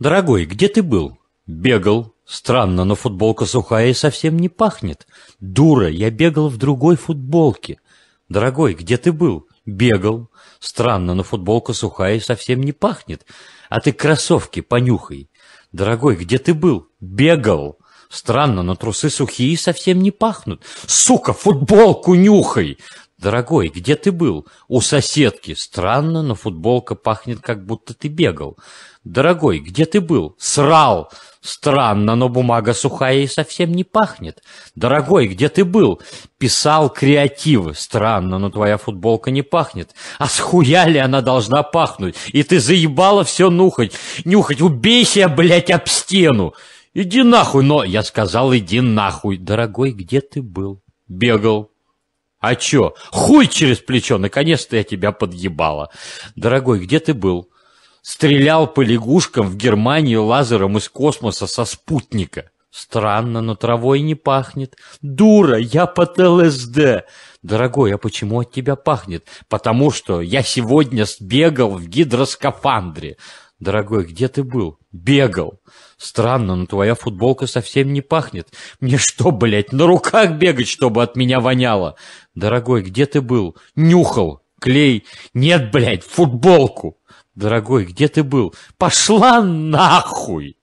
Дорогой, где ты был? Бегал. Странно, но футболка сухая и совсем не пахнет. Дура, я бегал в другой футболке. Дорогой, где ты был? Бегал. Странно, но футболка сухая и совсем не пахнет. А ты кроссовки понюхай. Дорогой, где ты был? Бегал. Странно, но трусы сухие и совсем не пахнут. Сука, футболку нюхай! «Дорогой, где ты был?» «У соседки. Странно, но футболка пахнет, как будто ты бегал». «Дорогой, где ты был?» «Срал!» «Странно, но бумага сухая и совсем не пахнет». «Дорогой, где ты был?» «Писал креативы». «Странно, но твоя футболка не пахнет». «А схуя ли она должна пахнуть? И ты заебала все нюхать. Нюхать, убейся, себя, блядь, об стену!» «Иди нахуй!» «Но я сказал, иди нахуй!» «Дорогой, где ты был?» «Бегал». А чё? Хуй через плечо! Наконец-то я тебя подъебала. Дорогой, где ты был? Стрелял по лягушкам в Германии лазером из космоса со спутника. Странно, но травой не пахнет. Дура, я под ЛСД. Дорогой, а почему от тебя пахнет? Потому что я сегодня сбегал в гидроскафандре. Дорогой, где ты был? Бегал. Странно, но твоя футболка совсем не пахнет. Мне что, блядь, на руках бегать, чтобы от меня воняло? Дорогой, где ты был? Нюхал. Клей. Нет, блядь, футболку. Дорогой, где ты был? Пошла нахуй!